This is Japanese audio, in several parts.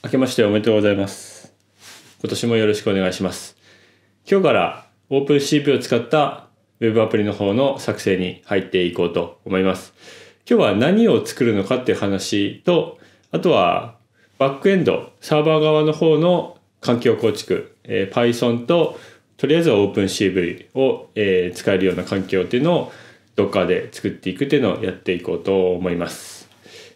明けましておめでとうございます。今年もよろしくお願いします。今日からオープン CP を使った Web アプリの方の作成に入っていこうと思います。今日は何を作るのかっていう話と、あとはバックエンド、サーバー側の方の環境構築、えー、Python ととりあえずは OpenCV を、えー、使えるような環境っていうのを d o c k で作っていくっていうのをやっていこうと思います。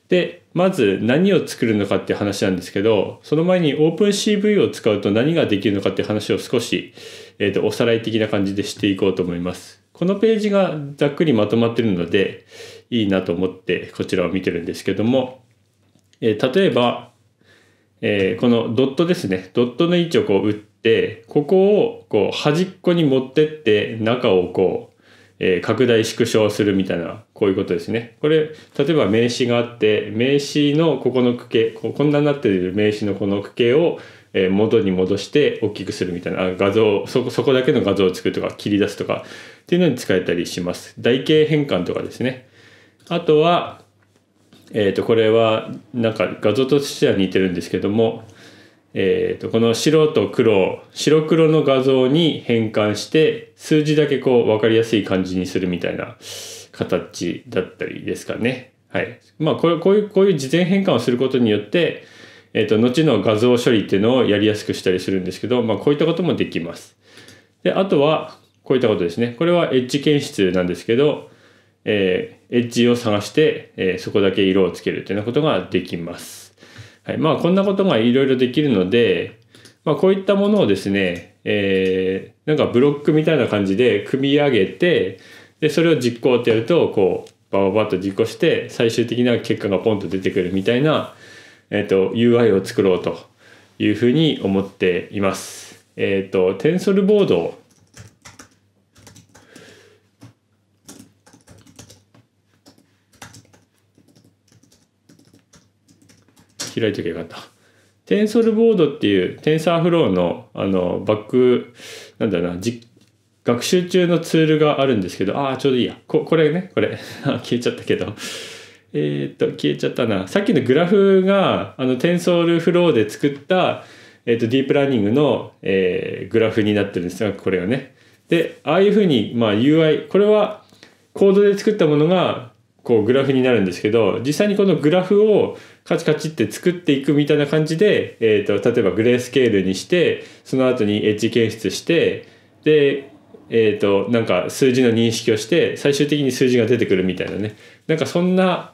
でまず何を作るのかって話なんですけどその前に OpenCV を使うと何ができるのかって話を少し、えーと、とおさらい的な感じでしていこうと思います。このページがざっくりまとまってるのでいいなと思ってこちらを見てるんですけども、えー、例えば、えー、このドットですねドットの位置をこう打ってここをこう端っこに持ってって中をこうえ拡大縮小するみたいなこういうことですね。これ例えば名詞があって名詞のここの区形こんなになっている名詞のこの区形を、え元に戻して大きくするみたいな画像そこだけの画像を作るとか切り出すとかっていうのに使えたりします。台形変換とかですね。あとはえー、とこれはなんか画像としては似てるんですけどもえーと、この白と黒白黒の画像に変換して数字だけこう分かりやすい感じにするみたいな形だったりですかね。はいまあ、これこういうこういう事前変換をすることによって、えーと、後の画像処理っていうのをやりやすくしたりするんですけど、まあ、こういったこともできます。であとはこういったことですね。これはエッジ検出なんですけど、えー、エッジを探して、えー、そこだけ色をつけるというようなことができます。はい、まあこんなことがいろいろできるので、まあ、こういったものをですね、えー、なんかブロックみたいな感じで組み上げてでそれを実行ってやるとこうバババッと実行して最終的な結果がポンと出てくるみたいな、えーと、UI を作ろうというふうに思っています。えっ、ー、とテンソルボード開いとけばよかった。テンソルボードっていうテンサーフローのあのバックなんだろうな学習中のツールがあるんですけどああちょうどいいやここれねこれ 消えちゃったけどえー、っと消えちゃったなさっきのグラフがあのテンソルフローで作った、えー、っとディープラーニングの、えー、グラフになってるんですがこれがねでああいうふうに、まあ、UI これはコードで作ったものがこうグラフになるんですけど実際にこのグラフをカチカチって作っていくみたいな感じで、えーと、例えばグレースケールにしてその後にエッジ検出してでえーと、なんか数字の認識をして最終的に数字が出てくるみたいなねなんかそんな、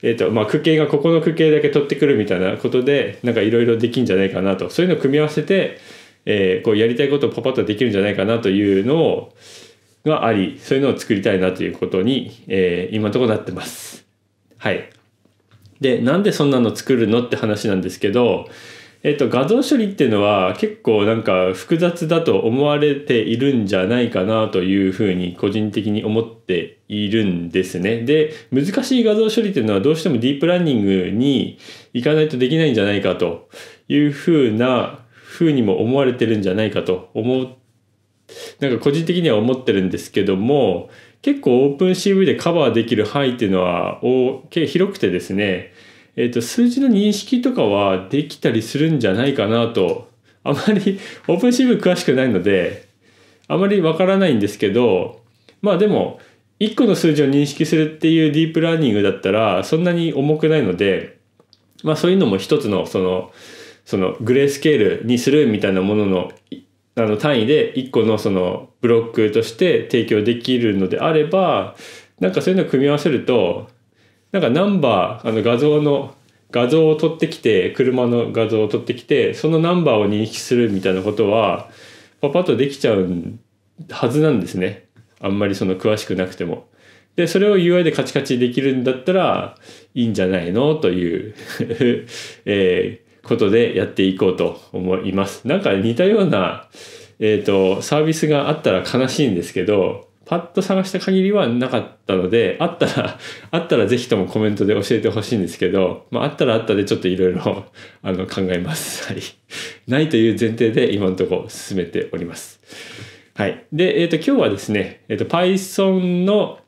えーとまあ、区形がここの区形だけ取ってくるみたいなことでなんかいろいろできんじゃないかなとそういうのを組み合わせて、えー、こうやりたいことをパパッとできるんじゃないかなというのをがありそういうのを作りたいなということに、えー、今のところなってます。はい、でなんでそんなの作るのって話なんですけど、えっと、画像処理っていうのは結構なんか複雑だと思われているんじゃないかなというふうに個人的に思っているんですね。で難しい画像処理っていうのはどうしてもディープランニングに行かないとできないんじゃないかというふうなふうにも思われてるんじゃないかと思ってなんか個人的には思ってるんですけども結構オープン CV でカバーできる範囲っていうのは広くてですね、えー、と数字の認識とかはできたりするんじゃないかなとあまり オープン CV 詳しくないのであまりわからないんですけどまあでも1個の数字を認識するっていうディープラーニングだったらそんなに重くないのでまあそういうのも一つのそのそのグレースケールにするみたいなもののあの単位で1個のそのブロックとして提供できるのであればなんかそういうのを組み合わせるとなんかナンバーあの画像の画像を取ってきて車の画像を取ってきてそのナンバーを認識するみたいなことはパパッとできちゃうはずなんですねあんまりその詳しくなくても。でそれを UI でカチカチできるんだったらいいんじゃないのという えー、ことでやっていこうと思います。なんか似たような、えっ、ー、と、サービスがあったら悲しいんですけど、パッと探した限りはなかったので、あったら、あったらぜひともコメントで教えてほしいんですけど、まあ、あったらあったでちょっといろいろ、あの、考えます。はい。ないという前提で今のところ進めております。はい。で、えっ、ー、と、今日はですね、えっ、ー、と、Python の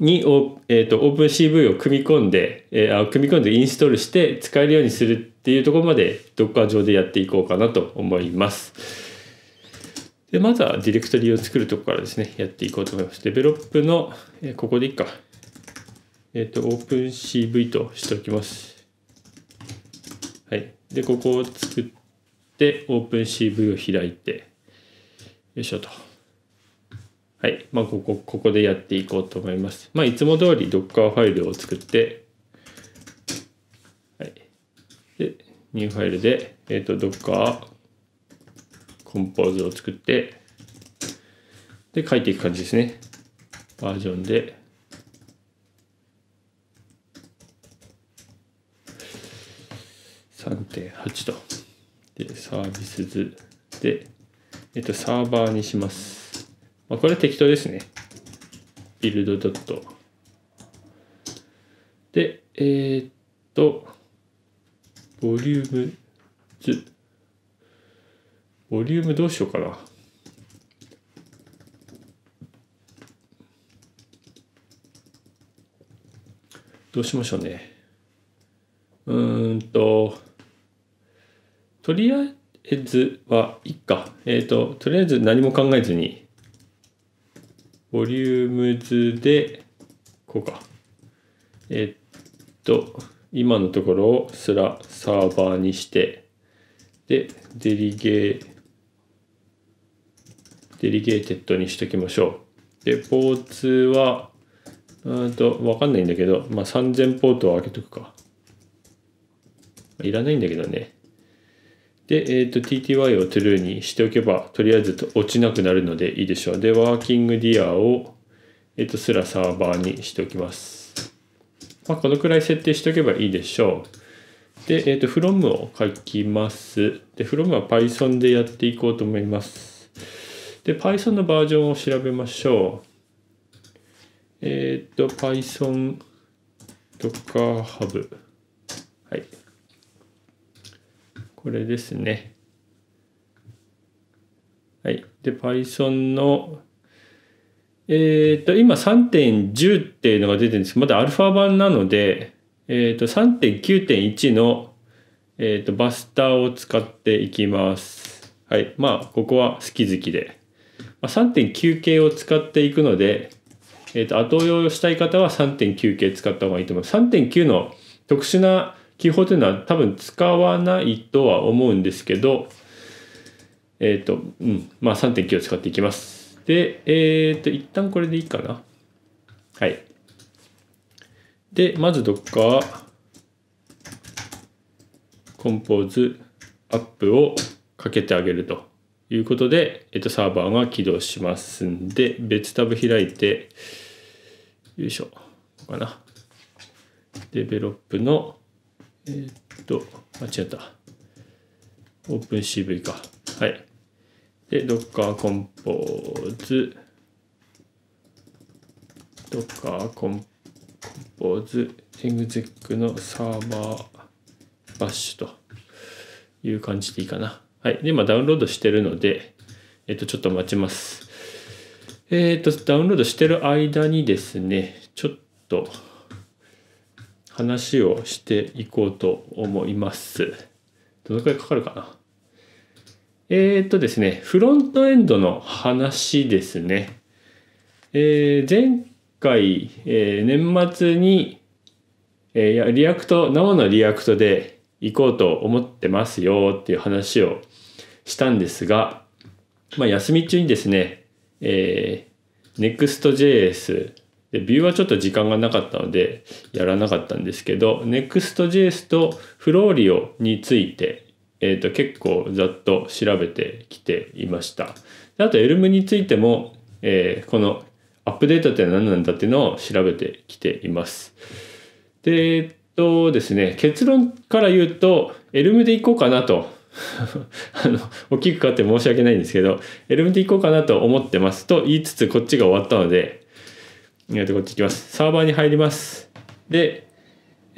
に、えっ、ー、と、OpenCV を組み込んで、えー、組み込んでインストールして使えるようにするっていうところまで Docker 上でやっていこうかなと思います。で、まずはディレクトリを作るとこからですね、やっていこうと思います。デベロップの、えここでいいか。えっ、ー、と、OpenCV としておきます。はい。で、ここを作って、OpenCV を開いて、よいしょと。はい。まあ、ここ、ここでやっていこうと思います。まあ、いつも通り Docker ファイルを作って、ニューファイルで、えっ、ー、と、どっか、コンポーズを作って、で、書いていく感じですね。バージョンで。3.8と。で、サービス図。で、えっ、ー、と、サーバーにします。まあ、これ適当ですね。ビルドドット。で、えー、っと、ボリューム10。ボリュームどうしようかな。どうしましょうね。うーんと、とりあえずは、いっか。えっ、ー、と、とりあえず何も考えずに、ボリューム図で、こうか。えっと、今のところをすらサーバーにして、で、デリゲー、デリゲーテッドにしときましょう。で、ポーツは、うんと、わかんないんだけど、まあ、3000ポートを開けとくか。いらないんだけどね。で、えっ、ー、と、TTY を true にしておけば、とりあえず落ちなくなるのでいいでしょう。で、ワーキングディアを、えっ、ー、と、すらサーバーにしておきます。まあ、このくらい設定しておけばいいでしょう。で、えっ、ー、と、from を書きます。で、from は Python でやっていこうと思います。で、Python のバージョンを調べましょう。えっ、ー、と、Python とか Hub。はい。これですね。はい。で、Python のえー、と、今3.10っていうのが出てるんですけど、まだアルファ版なので、えー、と、3.9.1の、えー、と、バスターを使っていきます。はい。まあ、ここは好き好きで。まあ、3.9系を使っていくので、えっ、と、後用をしたい方は3.9系使った方がいいと思います。3.9の特殊な記法というのは多分使わないとは思うんですけど、えっ、と、うん。まあ、3.9を使っていきます。で、えっ、と、一旦これでいいかな。はい。で、まずどっか、コンポーズアップをかけてあげるということで、えっ、と、サーバーが起動しますんで、別タブ開いて、よいしょ、ここかな。デベロップの、えっ、と、間違った。オープン CV か。はい。で、Docker コンポーズ、Docker コンポーズ、exec のサーバーバッシュという感じでいいかな。はい。で、今ダウンロードしてるので、えっと、ちょっと待ちます。えっと、ダウンロードしてる間にですね、ちょっと話をしていこうと思います。どのくらいかかるかなえー、っとですね、フロントエンドの話ですね。えー、前回、えー、年末に、えー、リアクト、生のリアクトで行こうと思ってますよっていう話をしたんですが、まあ、休み中にですね、えー、Next.js で、ビューはちょっと時間がなかったので、やらなかったんですけど、Next.js とフローリオについて、えーと、結構ざっと調べてきていました。あとエルムについても、えー、このアップデートって何なんだっていうのを調べてきています。で、えっとですね、結論から言うと、エルムでいこうかなと あの、大きく変わって申し訳ないんですけど、エルムでいこうかなと思ってますと言いつつ、こっちが終わったので、えっと、こっち行きます。サーバーに入ります。で、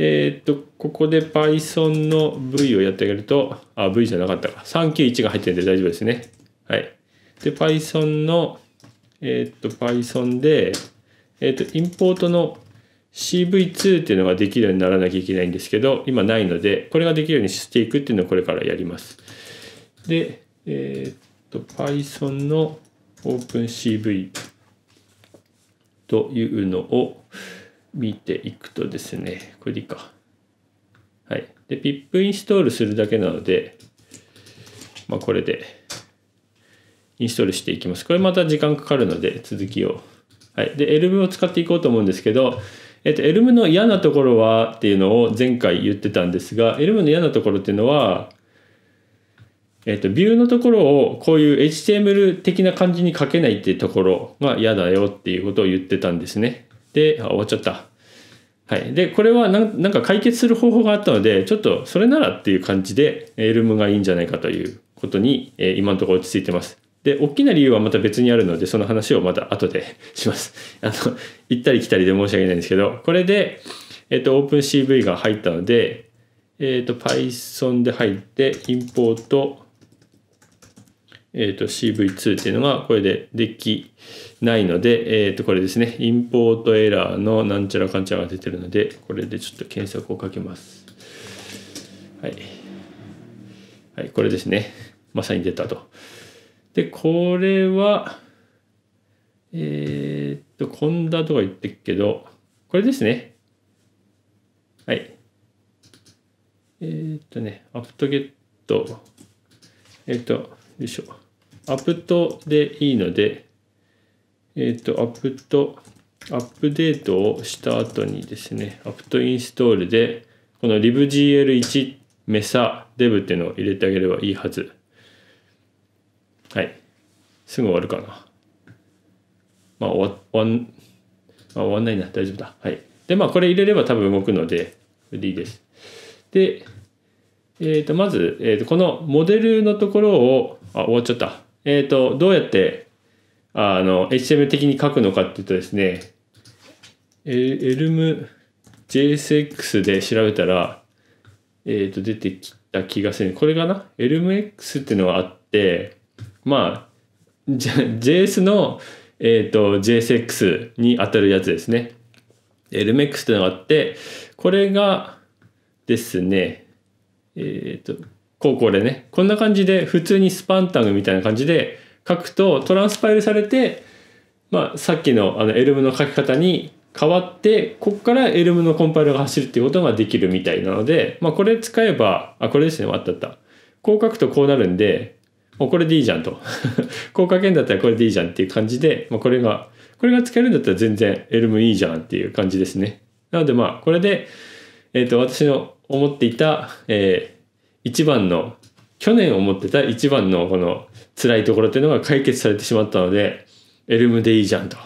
えー、っと、ここで Python の V をやってあげると、あ、V じゃなかったか。391が入ってるんで大丈夫ですね。はい。で、Python の、えー、っと、Python で、えー、っと、インポートの CV2 っていうのができるようにならなきゃいけないんですけど、今ないので、これができるようにしていくっていうのをこれからやります。で、えー、っと、Python の OpenCV というのを、見ていくとですね、これでいいか。はい。で、pip インストールするだけなので、まあ、これでインストールしていきます。これまた時間かかるので、続きを。はい。で、Elm を使っていこうと思うんですけど、えっと、Elm の嫌なところはっていうのを前回言ってたんですが、Elm の嫌なところっていうのは、えっと、ビューのところをこういう HTML 的な感じに書けないっていうところが嫌だよっていうことを言ってたんですね。で、あ、終わっちゃった。はい。で、これはなんか解決する方法があったので、ちょっとそれならっていう感じで、エルムがいいんじゃないかということに、今のところ落ち着いてます。で、大きな理由はまた別にあるので、その話をまた後で します。あの、行ったり来たりで申し訳ないんですけど、これで、えっと、オープン CV が入ったので、えっと、Python で入って、インポート、えー、と CV2 っていうのがこれでできないので、えー、とこれですね、インポートエラーのなんちゃらかんちゃらが出てるので、これでちょっと検索をかけます。はい。はい、これですね。まさに出たと。で、これは、えー、っと、こンダとか言ってるけど、これですね。はい。えー、っとね、アプトゲット、えー、っと、いしょ。アップトでいいので、えっ、ー、と、アップト、アップデートをした後にですね、アップトインストールで、この libgl1 メサデブっていうのを入れてあげればいいはず。はい。すぐ終わるかな。まあ、終わん、まあ、終わんないな。大丈夫だ。はい。で、まあ、これ入れれば多分動くので、でいいです。で、えっ、ー、と、まず、えっ、ー、と、このモデルのところを、あ、終わっちゃった。えっ、ー、と、どうやって、あの、HTML 的に書くのかっていうとですね、エルム JSX で調べたら、えっ、ー、と、出てきた気がする。これかなエルム X っていうのがあって、まあ、JS の、えっ、ー、と、JSX に当たるやつですね。エルム X っていうのがあって、これがですね、えっ、と、ここうでね、こんな感じで普通にスパンタグみたいな感じで書くとトランスパイルされて、まあ、さっきのあのエルムの書き方に変わって、こっからエルムのコンパイルが走るっていうことができるみたいなので、まあ、これ使えば、あ、これですね、あったあった。こう書くとこうなるんで、もうこれでいいじゃんと。こう書けんだったらこれでいいじゃんっていう感じで、まあ、これが、これが使えるんだったら全然エルムいいじゃんっていう感じですね。なのでまあ、これで、えっ、ー、と、私の思っていた、えー、一番の去年思ってた一番のこの辛いところっていうのが解決されてしまったのでエルムでいいじゃんと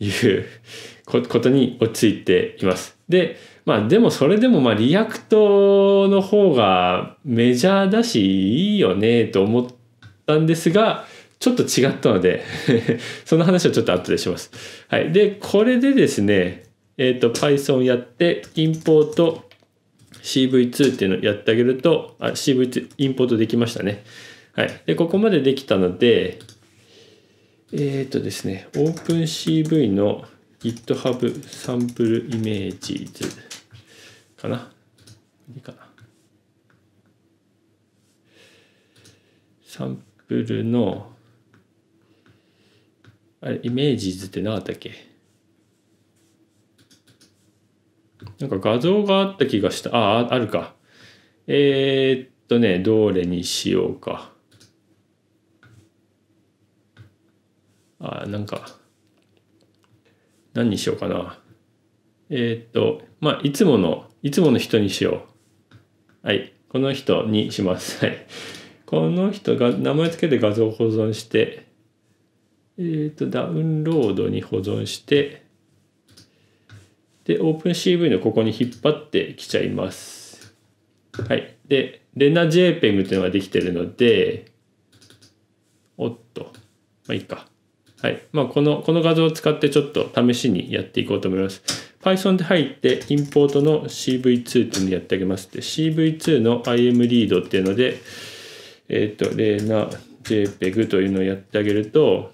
いう ことに落ち着いています。でまあでもそれでもまあリアクトの方がメジャーだしいいよねと思ったんですがちょっと違ったので その話をちょっと後でします。はい、でこれでですねえっ、ー、と Python やってインポート CV2 っていうのをやってあげると、あ、CV2 インポートできましたね。はい。で、ここまでできたので、えっ、ー、とですね、OpenCV の GitHub サンプルイメージ図かな。いいかな。サンプルの、あれ、イメージ図ってなかったっけなんか画像があった気がした。ああ、あるか。えー、っとね、どれにしようか。あなんか、何にしようかな。えー、っと、まあ、いつもの、いつもの人にしよう。はい。この人にします。はい。この人が名前付けて画像を保存して、えー、っと、ダウンロードに保存して、で、OpenCV のここに引っ張ってきちゃいます。はい。で、レナ JPEG っていうのができてるので、おっと、まあいいか。はい。まあこの、この画像を使ってちょっと試しにやっていこうと思います。Python で入って、インポートの CV2 っていうのをやってあげます。で、CV2 の IMREAD っていうので、えっ、ー、と、レナ JPEG というのをやってあげると、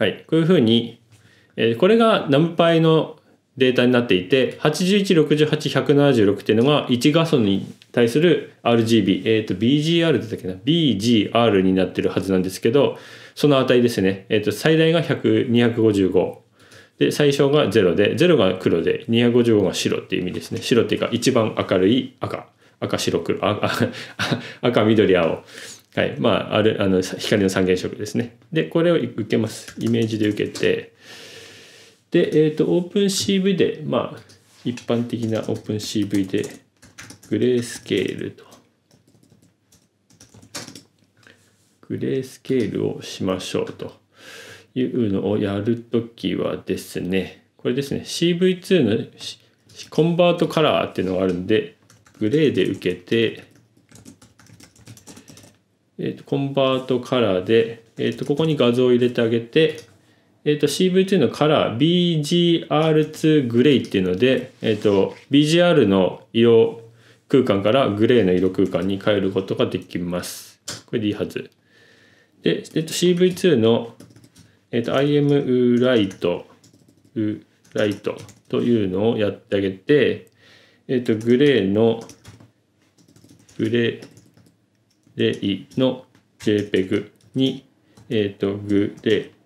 はい。こういうふうに、えー、これが NumPy のデータになっていて8168176っていうのが1画素に対する RGB、えー、と BGR だったっけな BGR になってるはずなんですけどその値ですね、えー、と最大が255で最小が0で0が黒で255が白っていう意味ですね白っていうか一番明るい赤赤白黒赤緑青はいまああるあの光の三原色ですねでこれを受けますイメージで受けてで、えっ、ー、と、OpenCV で、まあ、一般的な OpenCV で、グレースケールと、グレースケールをしましょうというのをやるときはですね、これですね、CV2 のコンバートカラーっていうのがあるんで、グレーで受けて、えーと、コンバートカラーで、えーとここに画像を入れてあげてえー CV2 のカラー BGR2 グレイっていうので、えーと、BGR の色空間からグレーの色空間に変えることができます。これでいいはず。で、えー、CV2 の、えーと、IM ライトライトというのをやってあげて、えーと、グレーのグレーレイの JPEG に、えーと、とグレー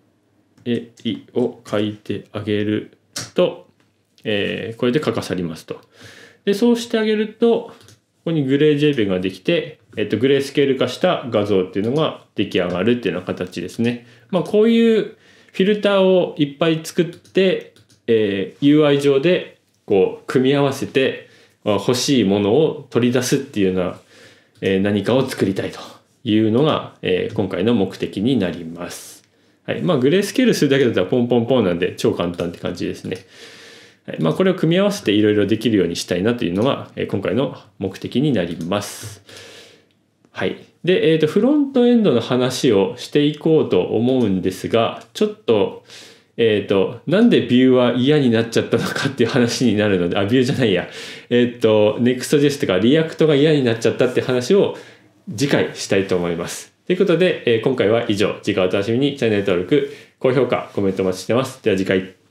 え絵を書いてあげると、えー、これで書かさりますと。で、そうしてあげると、ここにグレー JPEG ができて、えっと、グレースケール化した画像っていうのが出来上がるっていうような形ですね。まあ、こういうフィルターをいっぱい作って、えー、UI 上でこう組み合わせて欲しいものを取り出すっていうような、えー、何かを作りたいというのが、えー、今回の目的になります。はいまあ、グレースケールするだけだったらポンポンポンなんで超簡単って感じですね。はいまあ、これを組み合わせていろいろできるようにしたいなというのが、え今回の目的になります。はい。で、えっ、ー、と、フロントエンドの話をしていこうと思うんですが、ちょっと、えっ、ー、と、なんでビューは嫌になっちゃったのかっていう話になるので、あ、ビューじゃないや。えっ、ー、と、ネクストジェスとかリアクトが嫌になっちゃったって話を次回したいと思います。ということで、えー、今回は以上。次回お楽しみにチャンネル登録、高評価、コメントお待ちしてます。では次回。